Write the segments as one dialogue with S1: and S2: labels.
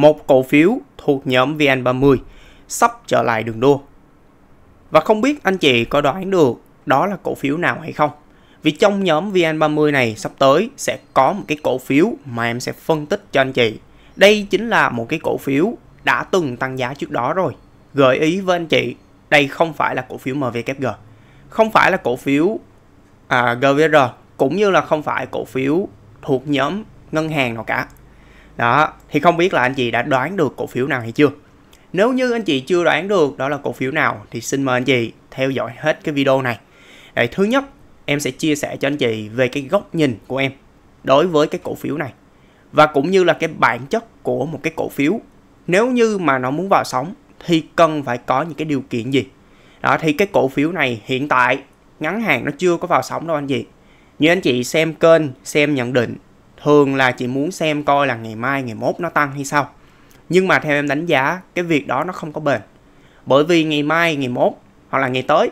S1: một cổ phiếu thuộc nhóm VN30 sắp trở lại đường đua. Và không biết anh chị có đoán được đó là cổ phiếu nào hay không? Vì trong nhóm VN30 này sắp tới sẽ có một cái cổ phiếu mà em sẽ phân tích cho anh chị. Đây chính là một cái cổ phiếu đã từng tăng giá trước đó rồi. Gợi ý với anh chị, đây không phải là cổ phiếu MVKG, không phải là cổ phiếu à, GVR, cũng như là không phải cổ phiếu thuộc nhóm ngân hàng nào cả đó, thì không biết là anh chị đã đoán được cổ phiếu nào hay chưa? Nếu như anh chị chưa đoán được đó là cổ phiếu nào thì xin mời anh chị theo dõi hết cái video này. Đấy, thứ nhất, em sẽ chia sẻ cho anh chị về cái góc nhìn của em đối với cái cổ phiếu này và cũng như là cái bản chất của một cái cổ phiếu nếu như mà nó muốn vào sóng thì cần phải có những cái điều kiện gì đó thì cái cổ phiếu này hiện tại ngắn hạn nó chưa có vào sóng đâu anh chị như anh chị xem kênh xem nhận định thường là chị muốn xem coi là ngày mai ngày mốt nó tăng hay sao nhưng mà theo em đánh giá cái việc đó nó không có bền bởi vì ngày mai ngày mốt hoặc là ngày tới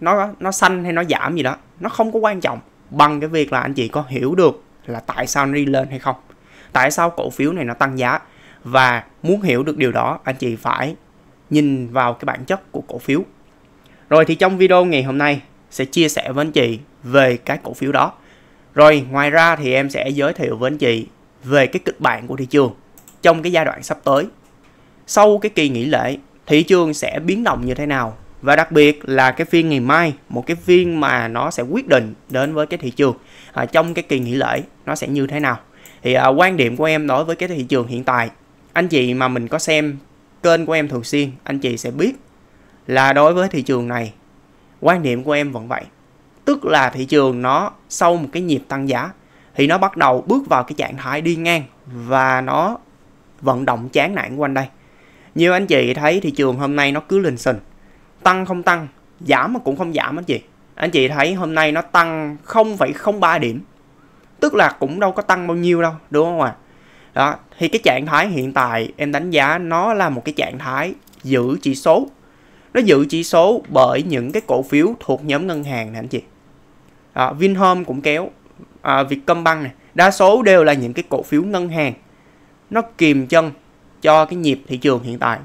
S1: nó nó xanh hay nó giảm gì đó nó không có quan trọng bằng cái việc là anh chị có hiểu được là tại sao nó đi lên hay không tại sao cổ phiếu này nó tăng giá và muốn hiểu được điều đó anh chị phải nhìn vào cái bản chất của cổ phiếu rồi thì trong video ngày hôm nay sẽ chia sẻ với anh chị về cái cổ phiếu đó rồi ngoài ra thì em sẽ giới thiệu với anh chị về cái kịch bản của thị trường trong cái giai đoạn sắp tới. Sau cái kỳ nghỉ lễ, thị trường sẽ biến động như thế nào? Và đặc biệt là cái phiên ngày mai, một cái phiên mà nó sẽ quyết định đến với cái thị trường à, trong cái kỳ nghỉ lễ nó sẽ như thế nào? Thì à, quan điểm của em đối với cái thị trường hiện tại, anh chị mà mình có xem kênh của em thường xuyên, anh chị sẽ biết là đối với thị trường này, quan điểm của em vẫn vậy tức là thị trường nó sau một cái nhịp tăng giá thì nó bắt đầu bước vào cái trạng thái đi ngang và nó vận động chán nản quanh đây. như anh chị thấy thị trường hôm nay nó cứ lình xình, tăng không tăng, giảm mà cũng không giảm anh chị. Anh chị thấy hôm nay nó tăng 0,03 điểm. Tức là cũng đâu có tăng bao nhiêu đâu, đúng không ạ? À? Đó, thì cái trạng thái hiện tại em đánh giá nó là một cái trạng thái giữ chỉ số nó dự chỉ số bởi những cái cổ phiếu thuộc nhóm ngân hàng nè anh chị à, Vinhome cũng kéo à, Vietcombank này đa số đều là những cái cổ phiếu ngân hàng nó kìm chân cho cái nhịp thị trường hiện tại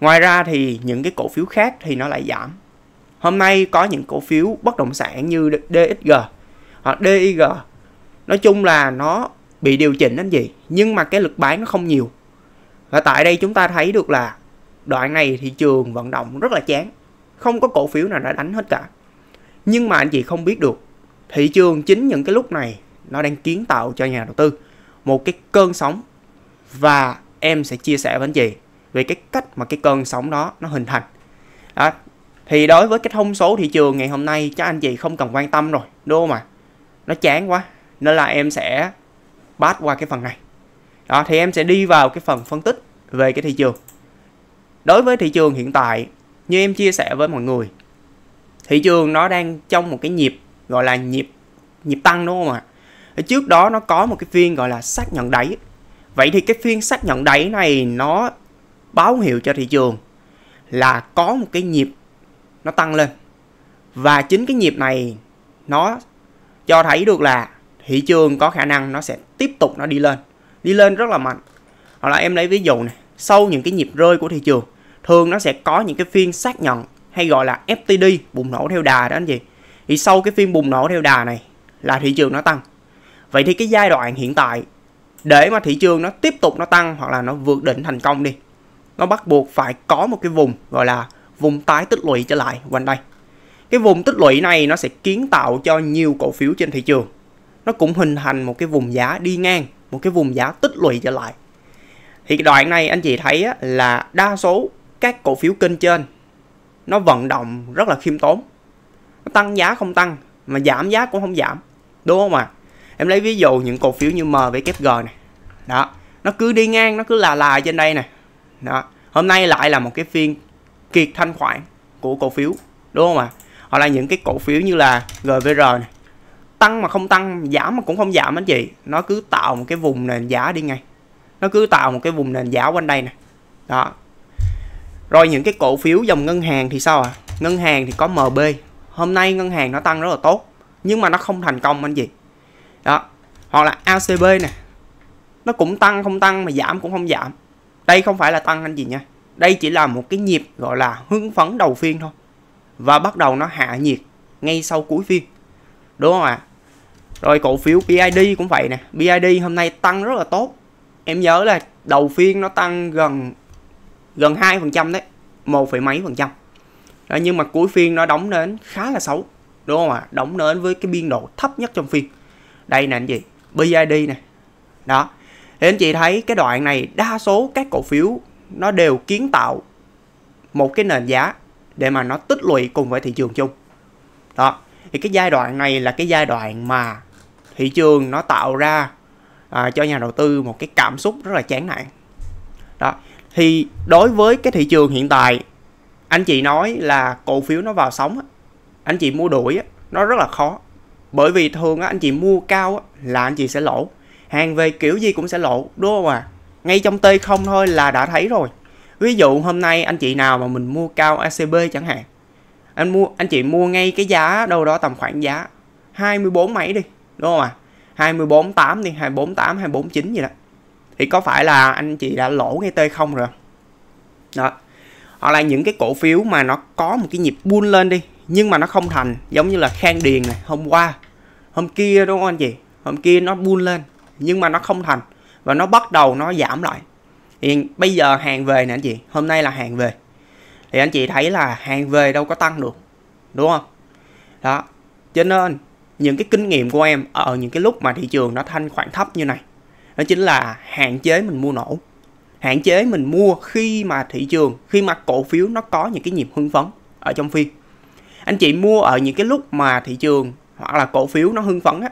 S1: ngoài ra thì những cái cổ phiếu khác thì nó lại giảm hôm nay có những cổ phiếu bất động sản như DXG hoặc à, DIG nói chung là nó bị điều chỉnh đến gì nhưng mà cái lực bán nó không nhiều và tại đây chúng ta thấy được là đoạn này thị trường vận động rất là chán không có cổ phiếu nào đã đánh hết cả nhưng mà anh chị không biết được thị trường chính những cái lúc này nó đang kiến tạo cho nhà đầu tư một cái cơn sóng và em sẽ chia sẻ với anh chị về cái cách mà cái cơn sóng đó nó hình thành đó. thì đối với cái thông số thị trường ngày hôm nay chắc anh chị không cần quan tâm rồi đúng không ạ nó chán quá nên là em sẽ pass qua cái phần này đó thì em sẽ đi vào cái phần phân tích về cái thị trường đối với thị trường hiện tại như em chia sẻ với mọi người thị trường nó đang trong một cái nhịp gọi là nhịp nhịp tăng đúng không ạ à? trước đó nó có một cái phiên gọi là xác nhận đáy vậy thì cái phiên xác nhận đáy này nó báo hiệu cho thị trường là có một cái nhịp nó tăng lên và chính cái nhịp này nó cho thấy được là thị trường có khả năng nó sẽ tiếp tục nó đi lên đi lên rất là mạnh hoặc là em lấy ví dụ này sau những cái nhịp rơi của thị trường thường nó sẽ có những cái phiên xác nhận hay gọi là FTD bùng nổ theo đà đó anh chị thì sau cái phiên bùng nổ theo đà này là thị trường nó tăng vậy thì cái giai đoạn hiện tại để mà thị trường nó tiếp tục nó tăng hoặc là nó vượt đỉnh thành công đi nó bắt buộc phải có một cái vùng gọi là vùng tái tích lũy trở lại quanh đây cái vùng tích lũy này nó sẽ kiến tạo cho nhiều cổ phiếu trên thị trường nó cũng hình thành một cái vùng giá đi ngang một cái vùng giá tích lũy trở lại thì cái đoạn này anh chị thấy là đa số các cổ phiếu kênh trên nó vận động rất là khiêm tốn nó tăng giá không tăng mà giảm giá cũng không giảm đúng không ạ à? em lấy ví dụ những cổ phiếu như MVKG này đó nó cứ đi ngang nó cứ là là trên đây này đó hôm nay lại là một cái phiên kiệt thanh khoản của cổ phiếu đúng không ạ à? hoặc là những cái cổ phiếu như là GVR này tăng mà không tăng giảm mà cũng không giảm anh chị nó cứ tạo một cái vùng nền giá đi ngay nó cứ tạo một cái vùng nền giá quanh đây này đó rồi những cái cổ phiếu dòng ngân hàng thì sao ạ? À? Ngân hàng thì có MB. Hôm nay ngân hàng nó tăng rất là tốt nhưng mà nó không thành công anh gì. Đó. Hoặc là ACB nè. Nó cũng tăng không tăng mà giảm cũng không giảm. Đây không phải là tăng anh gì nha. Đây chỉ là một cái nhịp gọi là hưng phấn đầu phiên thôi. Và bắt đầu nó hạ nhiệt ngay sau cuối phiên. Đúng không ạ? À? Rồi cổ phiếu BID cũng vậy nè. BID hôm nay tăng rất là tốt. Em nhớ là đầu phiên nó tăng gần gần 2% đấy một phẩy mấy phần trăm đó, nhưng mà cuối phiên nó đóng đến khá là xấu đúng không ạ à? đóng đến với cái biên độ thấp nhất trong phiên đây nè anh chị BID nè đó thì anh chị thấy cái đoạn này đa số các cổ phiếu nó đều kiến tạo một cái nền giá để mà nó tích lũy cùng với thị trường chung đó thì cái giai đoạn này là cái giai đoạn mà thị trường nó tạo ra à, cho nhà đầu tư một cái cảm xúc rất là chán nản thì đối với cái thị trường hiện tại anh chị nói là cổ phiếu nó vào sóng anh chị mua đuổi nó rất là khó bởi vì thường anh chị mua cao là anh chị sẽ lỗ hàng về kiểu gì cũng sẽ lỗ đúng không ạ à? ngay trong t không thôi là đã thấy rồi ví dụ hôm nay anh chị nào mà mình mua cao acb chẳng hạn anh mua anh chị mua ngay cái giá đâu đó tầm khoảng giá 24 mấy đi đúng không ạ à? 24 8 đi 24 8 24 9 gì đó thì có phải là anh chị đã lỗ ngay t không rồi đó hoặc là những cái cổ phiếu mà nó có một cái nhịp buôn lên đi nhưng mà nó không thành giống như là khang điền này hôm qua hôm kia đúng không anh chị hôm kia nó buôn lên nhưng mà nó không thành và nó bắt đầu nó giảm lại thì bây giờ hàng về nè anh chị hôm nay là hàng về thì anh chị thấy là hàng về đâu có tăng được đúng không đó cho nên những cái kinh nghiệm của em ở những cái lúc mà thị trường nó thanh khoản thấp như này đó chính là hạn chế mình mua nổ hạn chế mình mua khi mà thị trường khi mà cổ phiếu nó có những cái nhịp hưng phấn ở trong phiên anh chị mua ở những cái lúc mà thị trường hoặc là cổ phiếu nó hưng phấn á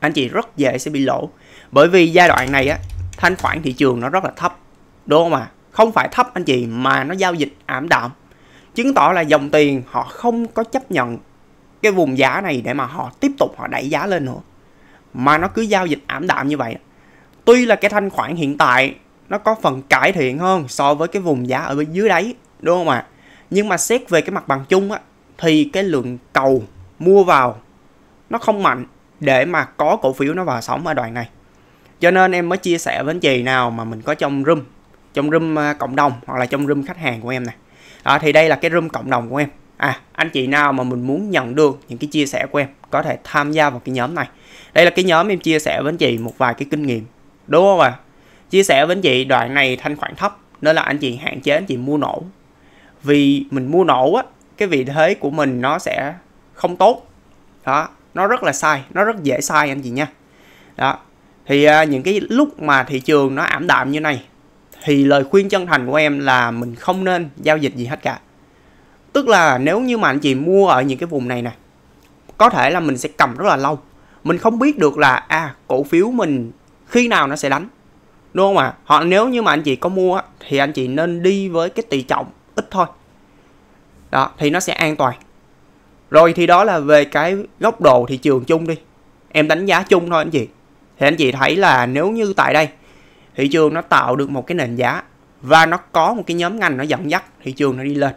S1: anh chị rất dễ sẽ bị lỗ bởi vì giai đoạn này á thanh khoản thị trường nó rất là thấp đúng không ạ à? không phải thấp anh chị mà nó giao dịch ảm đạm chứng tỏ là dòng tiền họ không có chấp nhận cái vùng giá này để mà họ tiếp tục họ đẩy giá lên nữa mà nó cứ giao dịch ảm đạm như vậy Tuy là cái thanh khoản hiện tại nó có phần cải thiện hơn so với cái vùng giá ở bên dưới đáy đúng không ạ? À? Nhưng mà xét về cái mặt bằng chung á thì cái lượng cầu mua vào nó không mạnh để mà có cổ phiếu nó vào sóng ở đoạn này. Cho nên em mới chia sẻ với anh chị nào mà mình có trong room, trong room à, cộng đồng hoặc là trong room khách hàng của em này. À, thì đây là cái room cộng đồng của em. À, anh chị nào mà mình muốn nhận được những cái chia sẻ của em có thể tham gia vào cái nhóm này. Đây là cái nhóm em chia sẻ với anh chị một vài cái kinh nghiệm đúng không ạ à? chia sẻ với anh chị đoạn này thanh khoản thấp nên là anh chị hạn chế anh chị mua nổ vì mình mua nổ á cái vị thế của mình nó sẽ không tốt đó nó rất là sai nó rất dễ sai anh chị nha đó thì à, những cái lúc mà thị trường nó ảm đạm như này thì lời khuyên chân thành của em là mình không nên giao dịch gì hết cả tức là nếu như mà anh chị mua ở những cái vùng này nè có thể là mình sẽ cầm rất là lâu mình không biết được là à cổ phiếu mình khi nào nó sẽ đánh đúng không ạ à? họ nếu như mà anh chị có mua thì anh chị nên đi với cái tỷ trọng ít thôi đó thì nó sẽ an toàn rồi thì đó là về cái góc độ thị trường chung đi em đánh giá chung thôi anh chị thì anh chị thấy là nếu như tại đây thị trường nó tạo được một cái nền giá và nó có một cái nhóm ngành nó dẫn dắt thị trường nó đi lên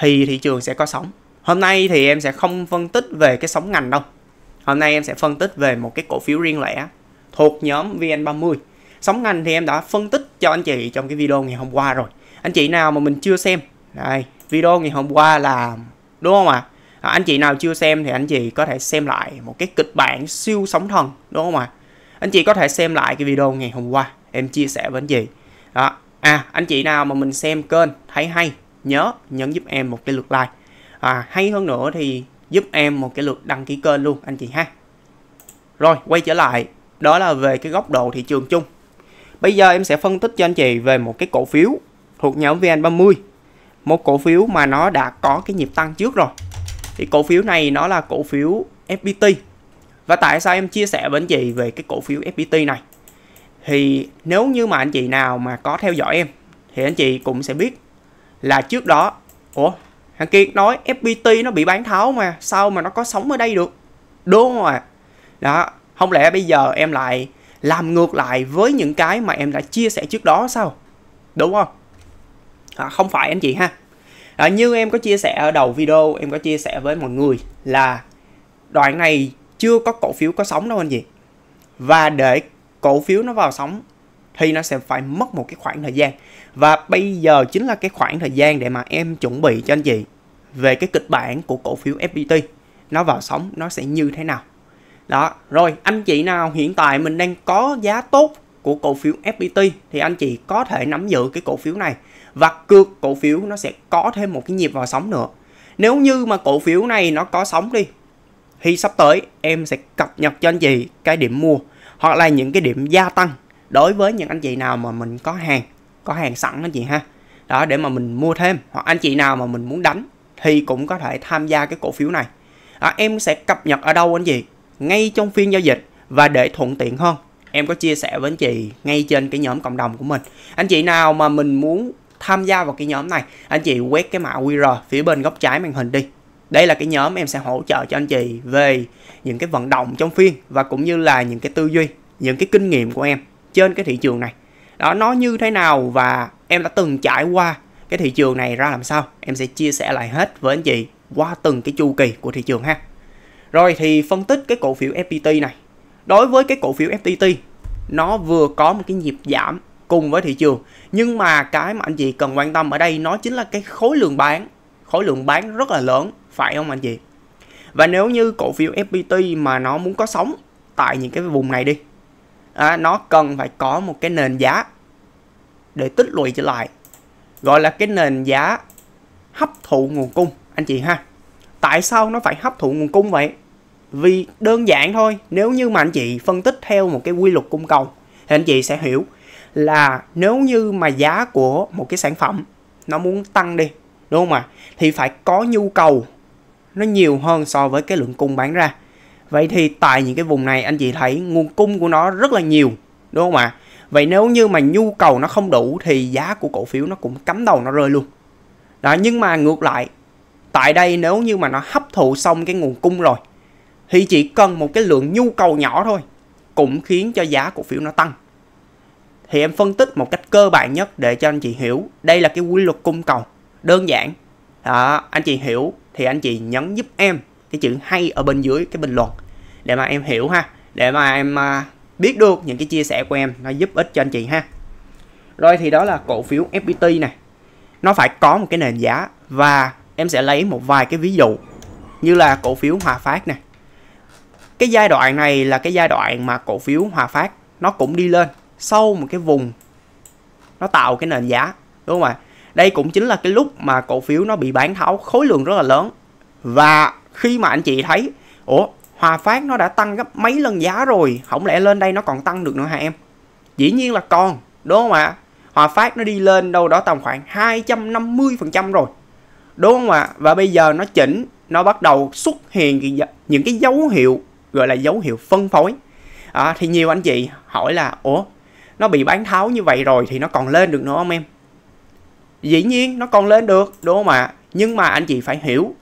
S1: thì thị trường sẽ có sóng hôm nay thì em sẽ không phân tích về cái sóng ngành đâu hôm nay em sẽ phân tích về một cái cổ phiếu riêng lẻ thuộc nhóm VN30. Sóng ngành thì em đã phân tích cho anh chị trong cái video ngày hôm qua rồi. Anh chị nào mà mình chưa xem, đây, video ngày hôm qua là đúng không ạ? À? À, anh chị nào chưa xem thì anh chị có thể xem lại một cái kịch bản siêu sóng thần đúng không ạ? À? Anh chị có thể xem lại cái video ngày hôm qua em chia sẻ với anh chị. Đó. À, anh chị nào mà mình xem kênh thấy hay nhớ nhấn giúp em một cái lượt like. À, hay hơn nữa thì giúp em một cái lượt đăng ký kênh luôn anh chị ha. Rồi, quay trở lại đó là về cái góc độ thị trường chung. Bây giờ em sẽ phân tích cho anh chị về một cái cổ phiếu thuộc nhóm VN30. Một cổ phiếu mà nó đã có cái nhịp tăng trước rồi. Thì cổ phiếu này nó là cổ phiếu FPT. Và tại sao em chia sẻ với anh chị về cái cổ phiếu FPT này? Thì nếu như mà anh chị nào mà có theo dõi em thì anh chị cũng sẽ biết là trước đó Ủa, thằng Kiệt nói FPT nó bị bán tháo mà sao mà nó có sống ở đây được? Đúng không Đó, không lẽ bây giờ em lại làm ngược lại với những cái mà em đã chia sẻ trước đó sao? Đúng không? À, không phải anh chị ha. À, như em có chia sẻ ở đầu video, em có chia sẻ với mọi người là đoạn này chưa có cổ phiếu có sóng đâu anh chị. Và để cổ phiếu nó vào sóng thì nó sẽ phải mất một cái khoảng thời gian. Và bây giờ chính là cái khoảng thời gian để mà em chuẩn bị cho anh chị về cái kịch bản của cổ phiếu FPT nó vào sóng nó sẽ như thế nào đó rồi anh chị nào hiện tại mình đang có giá tốt của cổ phiếu FPT thì anh chị có thể nắm giữ cái cổ phiếu này và cược cổ phiếu nó sẽ có thêm một cái nhịp vào sóng nữa nếu như mà cổ phiếu này nó có sóng đi thì sắp tới em sẽ cập nhật cho anh chị cái điểm mua hoặc là những cái điểm gia tăng đối với những anh chị nào mà mình có hàng có hàng sẵn anh chị ha đó để mà mình mua thêm hoặc anh chị nào mà mình muốn đánh thì cũng có thể tham gia cái cổ phiếu này đó, em sẽ cập nhật ở đâu anh chị ngay trong phiên giao dịch và để thuận tiện hơn em có chia sẻ với anh chị ngay trên cái nhóm cộng đồng của mình anh chị nào mà mình muốn tham gia vào cái nhóm này anh chị quét cái mã QR phía bên góc trái màn hình đi đây là cái nhóm em sẽ hỗ trợ cho anh chị về những cái vận động trong phiên và cũng như là những cái tư duy những cái kinh nghiệm của em trên cái thị trường này đó nó như thế nào và em đã từng trải qua cái thị trường này ra làm sao em sẽ chia sẻ lại hết với anh chị qua từng cái chu kỳ của thị trường ha rồi thì phân tích cái cổ phiếu FPT này. Đối với cái cổ phiếu FPT, nó vừa có một cái nhịp giảm cùng với thị trường. Nhưng mà cái mà anh chị cần quan tâm ở đây nó chính là cái khối lượng bán. Khối lượng bán rất là lớn, phải không anh chị? Và nếu như cổ phiếu FPT mà nó muốn có sống tại những cái vùng này đi, à, nó cần phải có một cái nền giá để tích lũy trở lại. Gọi là cái nền giá hấp thụ nguồn cung anh chị ha tại sao nó phải hấp thụ nguồn cung vậy vì đơn giản thôi nếu như mà anh chị phân tích theo một cái quy luật cung cầu thì anh chị sẽ hiểu là nếu như mà giá của một cái sản phẩm nó muốn tăng đi đúng không ạ à? thì phải có nhu cầu nó nhiều hơn so với cái lượng cung bán ra vậy thì tại những cái vùng này anh chị thấy nguồn cung của nó rất là nhiều đúng không ạ à? vậy nếu như mà nhu cầu nó không đủ thì giá của cổ phiếu nó cũng cắm đầu nó rơi luôn đó nhưng mà ngược lại Tại đây nếu như mà nó hấp thụ xong cái nguồn cung rồi thì chỉ cần một cái lượng nhu cầu nhỏ thôi cũng khiến cho giá cổ phiếu nó tăng. Thì em phân tích một cách cơ bản nhất để cho anh chị hiểu. Đây là cái quy luật cung cầu. Đơn giản. Đó, anh chị hiểu thì anh chị nhấn giúp em cái chữ hay ở bên dưới cái bình luận để mà em hiểu ha. Để mà em à, biết được những cái chia sẻ của em nó giúp ích cho anh chị ha. Rồi thì đó là cổ phiếu FPT này. Nó phải có một cái nền giá và em sẽ lấy một vài cái ví dụ như là cổ phiếu Hòa Phát này Cái giai đoạn này là cái giai đoạn mà cổ phiếu Hòa Phát nó cũng đi lên sâu một cái vùng nó tạo cái nền giá đúng không ạ? Đây cũng chính là cái lúc mà cổ phiếu nó bị bán tháo khối lượng rất là lớn. Và khi mà anh chị thấy ủa Hòa Phát nó đã tăng gấp mấy lần giá rồi, không lẽ lên đây nó còn tăng được nữa hả em? Dĩ nhiên là còn, đúng không ạ? Hòa Phát nó đi lên đâu đó tầm khoảng 250% rồi đúng không ạ và bây giờ nó chỉnh nó bắt đầu xuất hiện những cái dấu hiệu gọi là dấu hiệu phân phối à, thì nhiều anh chị hỏi là ủa nó bị bán tháo như vậy rồi thì nó còn lên được nữa không em dĩ nhiên nó còn lên được đúng không ạ nhưng mà anh chị phải hiểu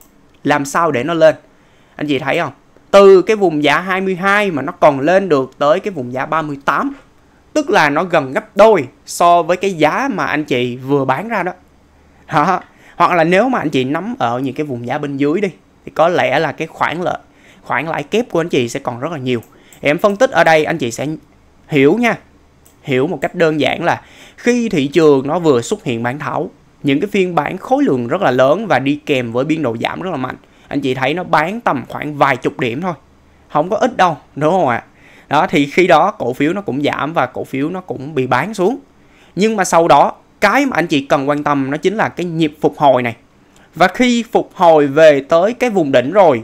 S1: làm sao để nó lên anh chị thấy không từ cái vùng giá 22 mà nó còn lên được tới cái vùng giá 38 tức là nó gần gấp đôi so với cái giá mà anh chị vừa bán ra đó, đó hoặc là nếu mà anh chị nắm ở những cái vùng giá bên dưới đi thì có lẽ là cái khoản lợi khoản lãi kép của anh chị sẽ còn rất là nhiều thì em phân tích ở đây anh chị sẽ hiểu nha hiểu một cách đơn giản là khi thị trường nó vừa xuất hiện bán tháo những cái phiên bản khối lượng rất là lớn và đi kèm với biên độ giảm rất là mạnh anh chị thấy nó bán tầm khoảng vài chục điểm thôi không có ít đâu đúng không ạ đó thì khi đó cổ phiếu nó cũng giảm và cổ phiếu nó cũng bị bán xuống nhưng mà sau đó cái mà anh chị cần quan tâm nó chính là cái nhịp phục hồi này và khi phục hồi về tới cái vùng đỉnh rồi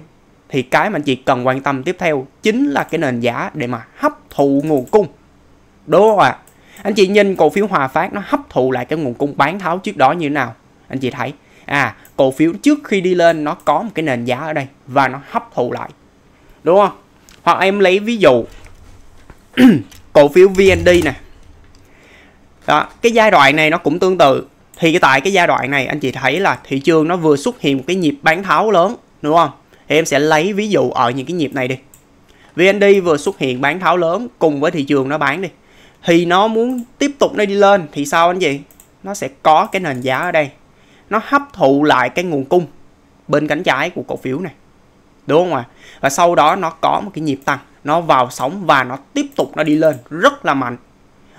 S1: thì cái mà anh chị cần quan tâm tiếp theo chính là cái nền giá để mà hấp thụ nguồn cung đúng không ạ à? anh chị nhìn cổ phiếu hòa phát nó hấp thụ lại cái nguồn cung bán tháo trước đó như thế nào anh chị thấy à cổ phiếu trước khi đi lên nó có một cái nền giá ở đây và nó hấp thụ lại đúng không hoặc em lấy ví dụ cổ phiếu vnd này đó cái giai đoạn này nó cũng tương tự thì tại cái giai đoạn này anh chị thấy là thị trường nó vừa xuất hiện một cái nhịp bán tháo lớn đúng không thì em sẽ lấy ví dụ ở những cái nhịp này đi VND vừa xuất hiện bán tháo lớn cùng với thị trường nó bán đi thì nó muốn tiếp tục nó đi lên thì sao anh chị nó sẽ có cái nền giá ở đây nó hấp thụ lại cái nguồn cung bên cánh trái của cổ phiếu này đúng không ạ à? và sau đó nó có một cái nhịp tăng nó vào sóng và nó tiếp tục nó đi lên rất là mạnh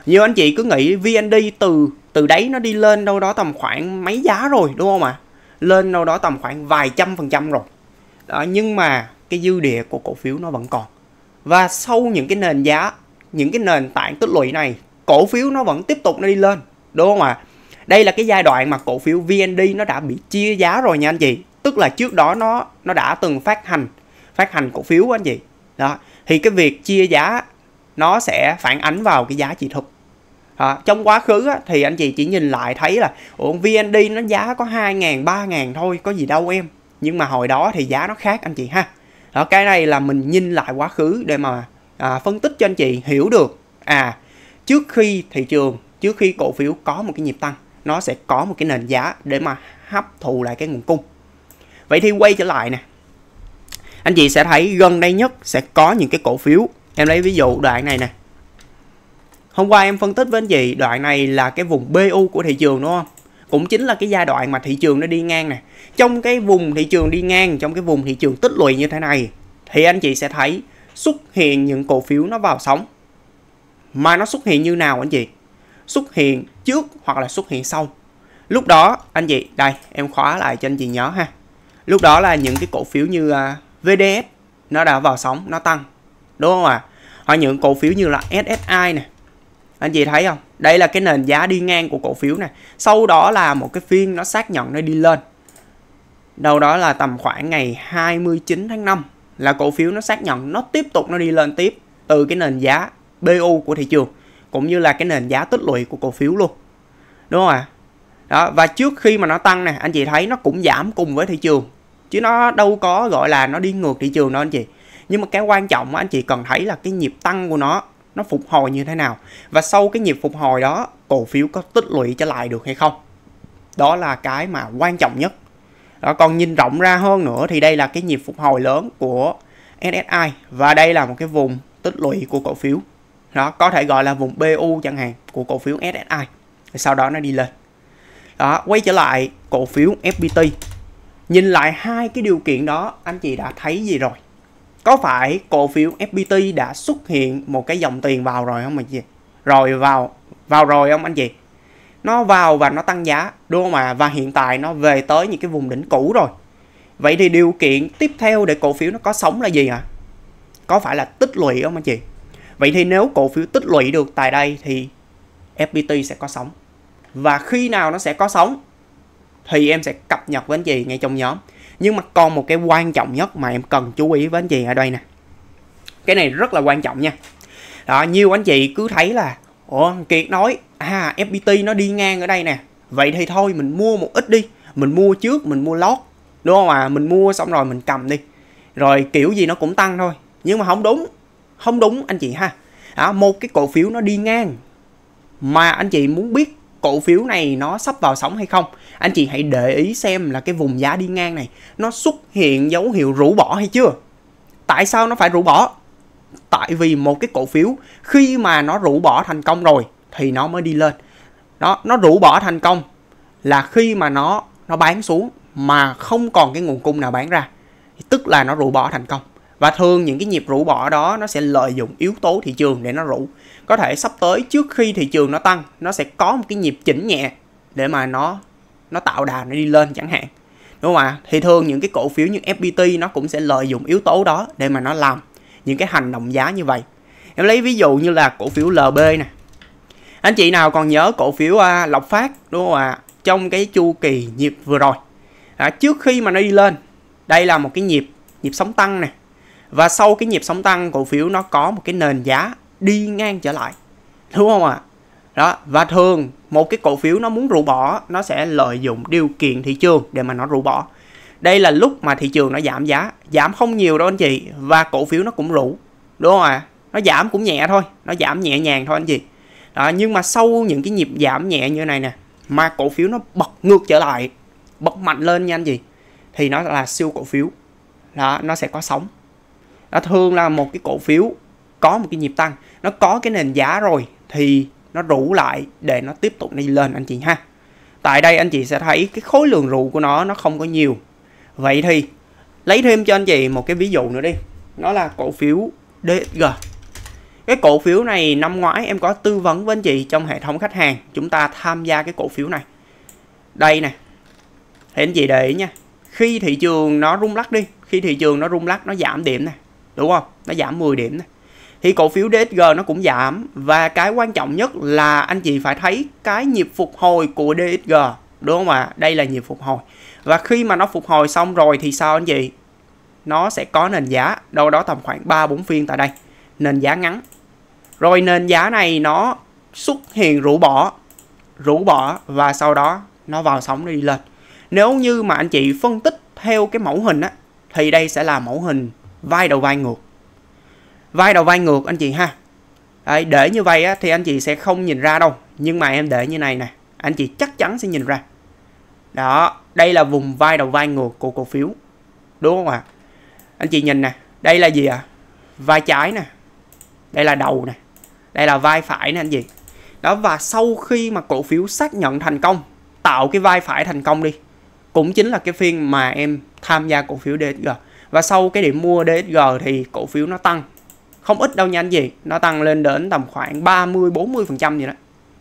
S1: nhiều anh chị cứ nghĩ VND từ từ đấy nó đi lên đâu đó tầm khoảng mấy giá rồi đúng không ạ à? lên đâu đó tầm khoảng vài trăm phần trăm rồi đó, nhưng mà cái dư địa của cổ phiếu nó vẫn còn và sau những cái nền giá những cái nền tảng tích lũy này cổ phiếu nó vẫn tiếp tục nó đi lên đúng không ạ à? đây là cái giai đoạn mà cổ phiếu VND nó đã bị chia giá rồi nha anh chị tức là trước đó nó nó đã từng phát hành phát hành cổ phiếu anh chị đó thì cái việc chia giá nó sẽ phản ánh vào cái giá trị thực À, trong quá khứ á, thì anh chị chỉ nhìn lại thấy là ủa VND nó giá có 2 ngàn 3 ngàn thôi, có gì đâu em. Nhưng mà hồi đó thì giá nó khác anh chị ha. Đó, cái này là mình nhìn lại quá khứ để mà à, phân tích cho anh chị hiểu được. À, trước khi thị trường, trước khi cổ phiếu có một cái nhịp tăng, nó sẽ có một cái nền giá để mà hấp thụ lại cái nguồn cung. Vậy thì quay trở lại nè. Anh chị sẽ thấy gần đây nhất sẽ có những cái cổ phiếu em lấy ví dụ đoạn này nè hôm qua em phân tích với anh chị đoạn này là cái vùng bu của thị trường đúng không cũng chính là cái giai đoạn mà thị trường nó đi ngang nè trong cái vùng thị trường đi ngang trong cái vùng thị trường tích lũy như thế này thì anh chị sẽ thấy xuất hiện những cổ phiếu nó vào sóng mà nó xuất hiện như nào anh chị xuất hiện trước hoặc là xuất hiện sau lúc đó anh chị đây em khóa lại cho anh chị nhớ ha lúc đó là những cái cổ phiếu như à, VDS nó đã vào sóng nó tăng đúng không ạ à? hoặc những cổ phiếu như là SSI này anh chị thấy không đây là cái nền giá đi ngang của cổ phiếu này sau đó là một cái phiên nó xác nhận nó đi lên đâu đó là tầm khoảng ngày 29 tháng 5 là cổ phiếu nó xác nhận nó tiếp tục nó đi lên tiếp từ cái nền giá BU của thị trường cũng như là cái nền giá tích lũy của cổ phiếu luôn đúng không ạ à? đó và trước khi mà nó tăng nè anh chị thấy nó cũng giảm cùng với thị trường chứ nó đâu có gọi là nó đi ngược thị trường đâu anh chị nhưng mà cái quan trọng anh chị cần thấy là cái nhịp tăng của nó nó phục hồi như thế nào và sau cái nhịp phục hồi đó cổ phiếu có tích lũy trở lại được hay không đó là cái mà quan trọng nhất đó, còn nhìn rộng ra hơn nữa thì đây là cái nhịp phục hồi lớn của SSI và đây là một cái vùng tích lũy của cổ phiếu đó có thể gọi là vùng BU chẳng hạn của cổ phiếu SSI sau đó nó đi lên đó quay trở lại cổ phiếu FPT nhìn lại hai cái điều kiện đó anh chị đã thấy gì rồi có phải cổ phiếu FPT đã xuất hiện một cái dòng tiền vào rồi không anh chị? Rồi vào vào rồi không anh chị? Nó vào và nó tăng giá đúng không ạ? À? Và hiện tại nó về tới những cái vùng đỉnh cũ rồi. Vậy thì điều kiện tiếp theo để cổ phiếu nó có sống là gì ạ? À? Có phải là tích lũy không anh chị? Vậy thì nếu cổ phiếu tích lũy được tại đây thì FPT sẽ có sống. Và khi nào nó sẽ có sống thì em sẽ cập nhật với anh chị ngay trong nhóm nhưng mà còn một cái quan trọng nhất mà em cần chú ý với anh chị ở đây nè cái này rất là quan trọng nha đó nhiều anh chị cứ thấy là ủa kiệt nói à fpt nó đi ngang ở đây nè vậy thì thôi mình mua một ít đi mình mua trước mình mua lót đúng không à mình mua xong rồi mình cầm đi rồi kiểu gì nó cũng tăng thôi nhưng mà không đúng không đúng anh chị ha đó, một cái cổ phiếu nó đi ngang mà anh chị muốn biết cổ phiếu này nó sắp vào sóng hay không anh chị hãy để ý xem là cái vùng giá đi ngang này nó xuất hiện dấu hiệu rũ bỏ hay chưa tại sao nó phải rũ bỏ tại vì một cái cổ phiếu khi mà nó rũ bỏ thành công rồi thì nó mới đi lên đó nó rũ bỏ thành công là khi mà nó nó bán xuống mà không còn cái nguồn cung nào bán ra tức là nó rũ bỏ thành công và thường những cái nhịp rũ bỏ đó nó sẽ lợi dụng yếu tố thị trường để nó rũ có thể sắp tới trước khi thị trường nó tăng nó sẽ có một cái nhịp chỉnh nhẹ để mà nó nó tạo đà nó đi lên chẳng hạn đúng không ạ thì thường những cái cổ phiếu như fpt nó cũng sẽ lợi dụng yếu tố đó để mà nó làm những cái hành động giá như vậy em lấy ví dụ như là cổ phiếu lb nè anh chị nào còn nhớ cổ phiếu à, lộc phát đúng không ạ trong cái chu kỳ nhịp vừa rồi à, trước khi mà nó đi lên đây là một cái nhịp nhịp sóng tăng nè và sau cái nhịp sóng tăng cổ phiếu nó có một cái nền giá đi ngang trở lại đúng không ạ à? đó và thường một cái cổ phiếu nó muốn rũ bỏ nó sẽ lợi dụng điều kiện thị trường để mà nó rũ bỏ đây là lúc mà thị trường nó giảm giá giảm không nhiều đâu anh chị và cổ phiếu nó cũng rũ đúng không ạ à? nó giảm cũng nhẹ thôi nó giảm nhẹ nhàng thôi anh chị đó, nhưng mà sau những cái nhịp giảm nhẹ như này nè mà cổ phiếu nó bật ngược trở lại bật mạnh lên nha anh chị thì nó là siêu cổ phiếu đó nó sẽ có sóng đó thường là một cái cổ phiếu có một cái nhịp tăng nó có cái nền giá rồi thì nó rủ lại để nó tiếp tục đi lên anh chị ha tại đây anh chị sẽ thấy cái khối lượng rủ của nó nó không có nhiều vậy thì lấy thêm cho anh chị một cái ví dụ nữa đi nó là cổ phiếu DG cái cổ phiếu này năm ngoái em có tư vấn với anh chị trong hệ thống khách hàng chúng ta tham gia cái cổ phiếu này đây nè thì anh chị để ý nha khi thị trường nó rung lắc đi khi thị trường nó rung lắc nó giảm điểm nè đúng không nó giảm 10 điểm này thì cổ phiếu DSG nó cũng giảm và cái quan trọng nhất là anh chị phải thấy cái nhịp phục hồi của DSG đúng không ạ? Đây là nhịp phục hồi. Và khi mà nó phục hồi xong rồi thì sao anh chị? Nó sẽ có nền giá đâu đó tầm khoảng 3 4 phiên tại đây, nền giá ngắn. Rồi nền giá này nó xuất hiện rũ bỏ, rũ bỏ và sau đó nó vào sóng đi lên. Nếu như mà anh chị phân tích theo cái mẫu hình á thì đây sẽ là mẫu hình vai đầu vai ngược vai đầu vai ngược anh chị ha Đấy, để như vậy á, thì anh chị sẽ không nhìn ra đâu nhưng mà em để như này nè anh chị chắc chắn sẽ nhìn ra đó đây là vùng vai đầu vai ngược của cổ phiếu đúng không ạ à? anh chị nhìn nè đây là gì ạ à? vai trái nè đây là đầu nè đây là vai phải nè anh chị đó và sau khi mà cổ phiếu xác nhận thành công tạo cái vai phải thành công đi cũng chính là cái phiên mà em tham gia cổ phiếu DSG và sau cái điểm mua DSG thì cổ phiếu nó tăng không ít đâu nha anh chị nó tăng lên đến tầm khoảng 30 40 phần trăm gì đó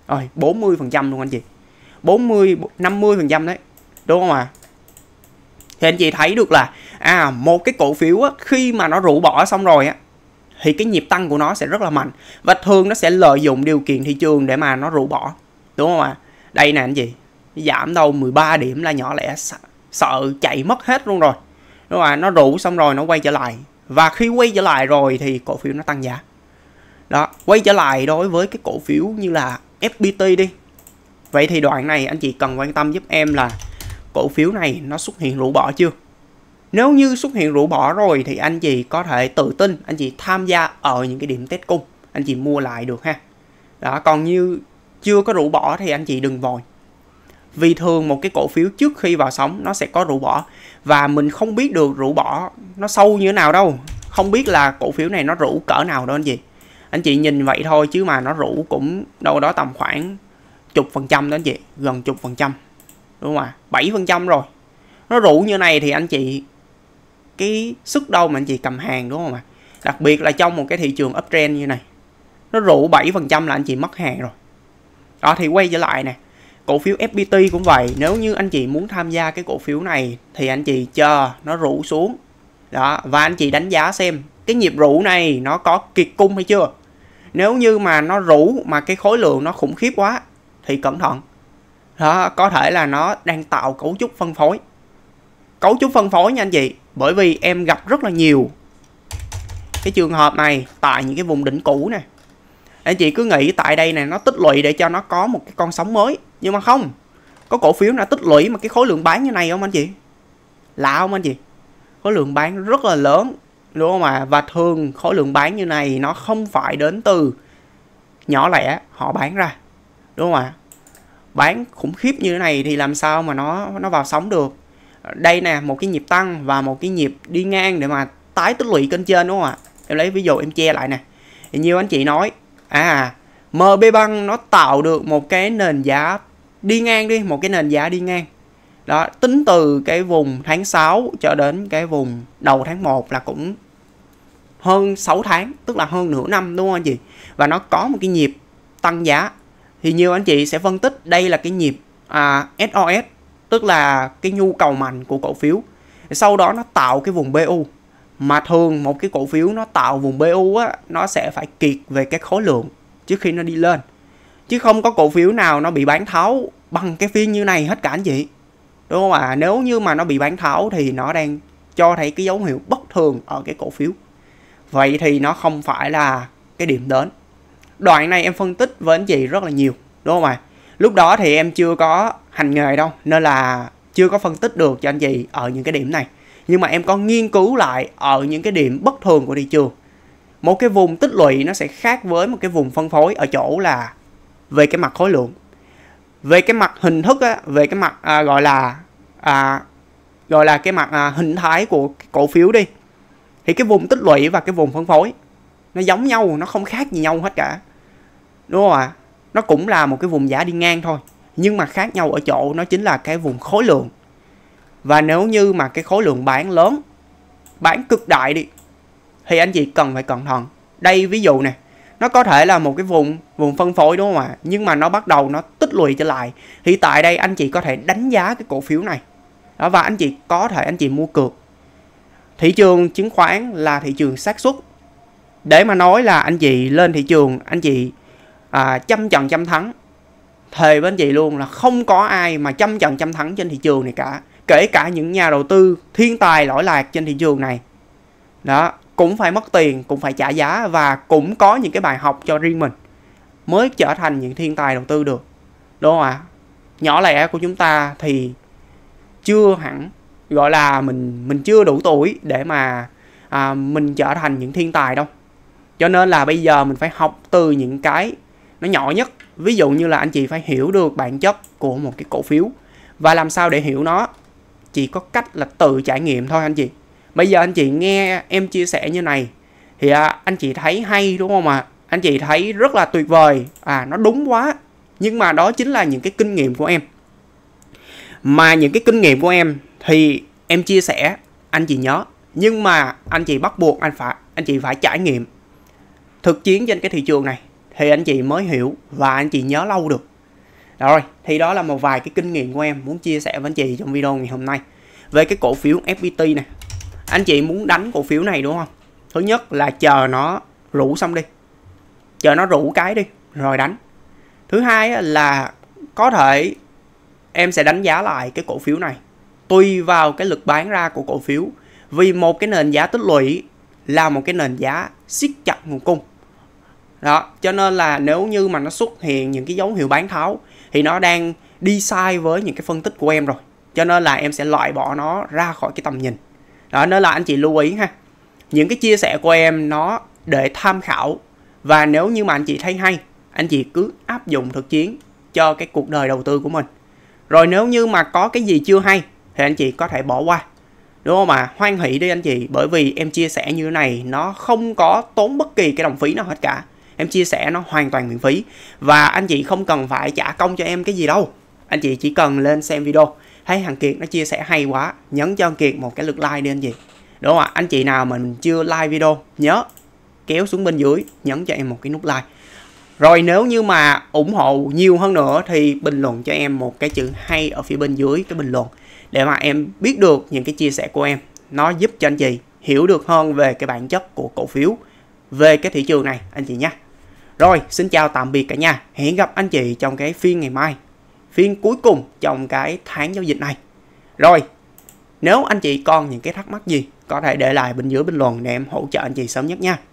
S1: rồi 40 phần trăm luôn anh chị 40 50 phần trăm đấy đúng không ạ à? thì anh chị thấy được là à một cái cổ phiếu á, khi mà nó rũ bỏ xong rồi á thì cái nhịp tăng của nó sẽ rất là mạnh và thường nó sẽ lợi dụng điều kiện thị trường để mà nó rũ bỏ đúng không ạ à? đây nè anh chị giảm đâu 13 điểm là nhỏ lẻ sợ, chạy mất hết luôn rồi đúng không ạ à? nó rủ xong rồi nó quay trở lại và khi quay trở lại rồi thì cổ phiếu nó tăng giá đó quay trở lại đối với cái cổ phiếu như là FPT đi vậy thì đoạn này anh chị cần quan tâm giúp em là cổ phiếu này nó xuất hiện rũ bỏ chưa nếu như xuất hiện rũ bỏ rồi thì anh chị có thể tự tin anh chị tham gia ở những cái điểm test cung anh chị mua lại được ha đó còn như chưa có rũ bỏ thì anh chị đừng vội vì thường một cái cổ phiếu trước khi vào sóng nó sẽ có rũ bỏ và mình không biết được rũ bỏ nó sâu như thế nào đâu không biết là cổ phiếu này nó rũ cỡ nào đó anh chị anh chị nhìn vậy thôi chứ mà nó rũ cũng đâu đó tầm khoảng chục phần trăm đó anh chị gần chục phần trăm đúng không ạ bảy phần trăm rồi nó rũ như này thì anh chị cái sức đâu mà anh chị cầm hàng đúng không ạ đặc biệt là trong một cái thị trường uptrend như này nó rủ 7% là anh chị mất hàng rồi đó thì quay trở lại nè cổ phiếu FPT cũng vậy nếu như anh chị muốn tham gia cái cổ phiếu này thì anh chị chờ nó rủ xuống đó và anh chị đánh giá xem cái nhịp rủ này nó có kiệt cung hay chưa nếu như mà nó rủ mà cái khối lượng nó khủng khiếp quá thì cẩn thận đó có thể là nó đang tạo cấu trúc phân phối cấu trúc phân phối nha anh chị bởi vì em gặp rất là nhiều cái trường hợp này tại những cái vùng đỉnh cũ này anh chị cứ nghĩ tại đây này nó tích lũy để cho nó có một cái con sóng mới nhưng mà không có cổ phiếu nào tích lũy mà cái khối lượng bán như này không anh chị lạ không anh chị khối lượng bán rất là lớn đúng không ạ và thường khối lượng bán như này nó không phải đến từ nhỏ lẻ họ bán ra đúng không ạ à? bán khủng khiếp như thế này thì làm sao mà nó nó vào sóng được đây nè một cái nhịp tăng và một cái nhịp đi ngang để mà tái tích lũy kênh trên đúng không ạ à? em lấy ví dụ em che lại nè nhiều anh chị nói à MB băng nó tạo được một cái nền giá đi ngang đi, một cái nền giá đi ngang. Đó, tính từ cái vùng tháng 6 cho đến cái vùng đầu tháng 1 là cũng hơn 6 tháng, tức là hơn nửa năm đúng không anh chị? Và nó có một cái nhịp tăng giá. Thì nhiều anh chị sẽ phân tích đây là cái nhịp à, SOS, tức là cái nhu cầu mạnh của cổ phiếu. Sau đó nó tạo cái vùng BU mà thường một cái cổ phiếu nó tạo vùng BU á nó sẽ phải kiệt về cái khối lượng trước khi nó đi lên chứ không có cổ phiếu nào nó bị bán tháo bằng cái phiên như này hết cả anh chị đúng không ạ à? nếu như mà nó bị bán tháo thì nó đang cho thấy cái dấu hiệu bất thường ở cái cổ phiếu vậy thì nó không phải là cái điểm đến đoạn này em phân tích với anh chị rất là nhiều đúng không ạ à? lúc đó thì em chưa có hành nghề đâu nên là chưa có phân tích được cho anh chị ở những cái điểm này nhưng mà em có nghiên cứu lại ở những cái điểm bất thường của thị trường một cái vùng tích lũy nó sẽ khác với một cái vùng phân phối ở chỗ là về cái mặt khối lượng về cái mặt hình thức á, về cái mặt à, gọi là à, gọi là cái mặt à, hình thái của cổ phiếu đi thì cái vùng tích lũy và cái vùng phân phối nó giống nhau nó không khác gì nhau hết cả đúng không ạ nó cũng là một cái vùng giá đi ngang thôi nhưng mà khác nhau ở chỗ nó chính là cái vùng khối lượng và nếu như mà cái khối lượng bán lớn, bán cực đại đi, thì anh chị cần phải cẩn thận. Đây ví dụ nè, nó có thể là một cái vùng vùng phân phối đúng không ạ? Nhưng mà nó bắt đầu nó tích lũy trở lại. Thì tại đây anh chị có thể đánh giá cái cổ phiếu này. Đó, và anh chị có thể anh chị mua cược. Thị trường chứng khoán là thị trường xác suất. Để mà nói là anh chị lên thị trường, anh chị à, trăm trận trăm thắng thề với anh chị luôn là không có ai mà trăm trận trăm thắng trên thị trường này cả kể cả những nhà đầu tư thiên tài lỗi lạc trên thị trường này đó cũng phải mất tiền cũng phải trả giá và cũng có những cái bài học cho riêng mình mới trở thành những thiên tài đầu tư được đúng không ạ à? nhỏ lẻ của chúng ta thì chưa hẳn gọi là mình mình chưa đủ tuổi để mà à, mình trở thành những thiên tài đâu cho nên là bây giờ mình phải học từ những cái nó nhỏ nhất ví dụ như là anh chị phải hiểu được bản chất của một cái cổ phiếu và làm sao để hiểu nó chỉ có cách là tự trải nghiệm thôi anh chị bây giờ anh chị nghe em chia sẻ như này thì à, anh chị thấy hay đúng không ạ à? anh chị thấy rất là tuyệt vời à nó đúng quá nhưng mà đó chính là những cái kinh nghiệm của em mà những cái kinh nghiệm của em thì em chia sẻ anh chị nhớ nhưng mà anh chị bắt buộc anh phải anh chị phải trải nghiệm thực chiến trên cái thị trường này thì anh chị mới hiểu và anh chị nhớ lâu được rồi thì đó là một vài cái kinh nghiệm của em muốn chia sẻ với anh chị trong video ngày hôm nay về cái cổ phiếu FPT này anh chị muốn đánh cổ phiếu này đúng không thứ nhất là chờ nó rủ xong đi chờ nó rủ cái đi rồi đánh thứ hai là có thể em sẽ đánh giá lại cái cổ phiếu này tùy vào cái lực bán ra của cổ phiếu vì một cái nền giá tích lũy là một cái nền giá siết chặt nguồn cung đó cho nên là nếu như mà nó xuất hiện những cái dấu hiệu bán tháo thì nó đang đi sai với những cái phân tích của em rồi cho nên là em sẽ loại bỏ nó ra khỏi cái tầm nhìn đó nên là anh chị lưu ý ha những cái chia sẻ của em nó để tham khảo và nếu như mà anh chị thấy hay anh chị cứ áp dụng thực chiến cho cái cuộc đời đầu tư của mình rồi nếu như mà có cái gì chưa hay thì anh chị có thể bỏ qua đúng không ạ à? hoan hỷ đi anh chị bởi vì em chia sẻ như thế này nó không có tốn bất kỳ cái đồng phí nào hết cả em chia sẻ nó hoàn toàn miễn phí và anh chị không cần phải trả công cho em cái gì đâu anh chị chỉ cần lên xem video thấy hàng kiệt nó chia sẻ hay quá nhấn cho anh kiệt một cái lượt like đi anh chị đúng không ạ anh chị nào mình chưa like video nhớ kéo xuống bên dưới nhấn cho em một cái nút like rồi nếu như mà ủng hộ nhiều hơn nữa thì bình luận cho em một cái chữ hay ở phía bên dưới cái bình luận để mà em biết được những cái chia sẻ của em nó giúp cho anh chị hiểu được hơn về cái bản chất của cổ phiếu về cái thị trường này anh chị nhé rồi, xin chào tạm biệt cả nhà. Hẹn gặp anh chị trong cái phiên ngày mai. Phiên cuối cùng trong cái tháng giao dịch này. Rồi, nếu anh chị còn những cái thắc mắc gì, có thể để lại bên dưới bình luận để em hỗ trợ anh chị sớm nhất nha.